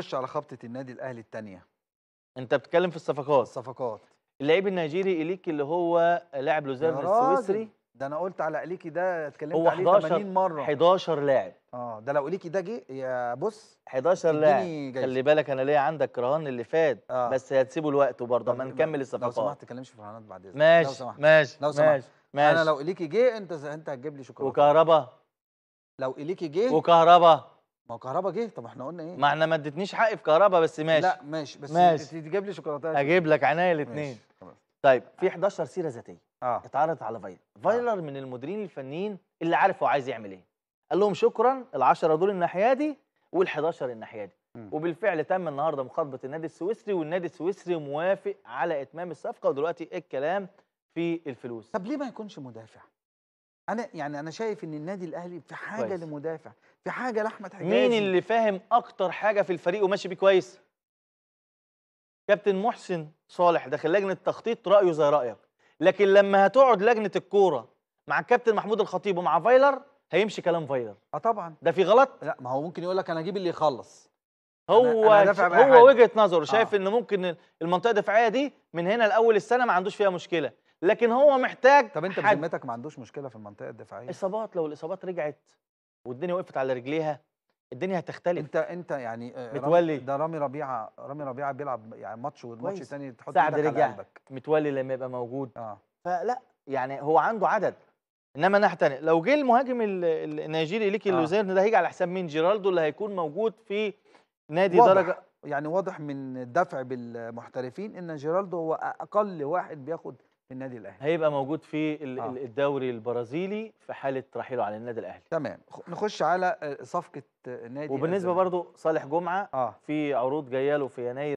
خش على خبطه النادي الاهلي الثانيه انت بتتكلم في الصفقات الصفقات اللعيب النيجيري اليكي اللي هو لاعب لوزان السويسري ده انا قلت على اليكي ده اتكلمت عليه 80 مره 11 لاعب اه ده لو اليكي ده جه يا بص 11 لاعب خلي بالك انا ليا عندك رهان اللي فات آه. بس هتسيبه الوقت برضه ما نكمل الصفقات لو سمحت تتكلمش في رهانات بعد اذنك ماشي لو سمحت ماشي لو سمحت ماشي. ماشي انا لو اليكي جه انت انت هتجيب لي شوكولاته وكهربا لو اليكي جه وكهربا ما هو كهربا جه طب احنا قلنا ايه ما احنا ما ادتنيش حقي في كهربا بس ماشي لا ماشي بس ماشي تجيب لي شوكولاته اجيب لك عناية الاثنين طيب في 11 سيره ذاتيه آه. اتعرضت على فايلر آه. فايلر آه. من المديرين الفنيين اللي عارف هو عايز يعمل ايه قال لهم شكرا ال10 دول الناحيه دي وال11 الناحيه دي م. وبالفعل تم النهارده مخاطبه النادي السويسري والنادي السويسري موافق على اتمام الصفقه ودلوقتي الكلام في الفلوس طب ليه ما يكونش مدافع انا يعني انا شايف ان النادي الاهلي في حاجه كويس. لمدافع في حاجه لاحمد حجازي مين اللي فاهم اكتر حاجه في الفريق وماشي بيه كويس كابتن محسن صالح داخل لجنه التخطيط رايه زي رايك لكن لما هتقعد لجنه الكوره مع الكابتن محمود الخطيب ومع فايلر هيمشي كلام فايلر اه طبعا ده في غلط لا ما هو ممكن يقول لك انا اجيب اللي يخلص هو أنا أنا هو وجهه نظره شايف آه. ان ممكن المنطقه الدفاعيه دي من هنا لاول السنه ما عندوش فيها مشكله لكن هو محتاج طب انت بذمتك ما عندوش مشكله في المنطقه الدفاعيه اصابات لو الاصابات رجعت والدنيا وقفت على رجليها الدنيا هتختلف انت انت يعني آه، متولي ده رامي ربيعه رامي ربيعه بيلعب يعني ماتش والماتش الثاني تحط سعد رجع متولي لما يبقى موجود آه. فلا يعني هو عنده عدد انما نحتنق لو جه المهاجم النيجيري ليكي آه. لوزيرن ده هيجي على حساب مين جيرالدو اللي هيكون موجود في نادي واضح. درجه يعني واضح من الدفع بالمحترفين ان جيرالدو هو اقل واحد بياخد النادي الاهلي هيبقى موجود في آه. الدوري البرازيلي في حاله رحيله على النادي الاهلي تمام نخش على آه، صفقه آه، نادي وبالنسبه برضه صالح جمعه آه. في عروض جايه له في يناير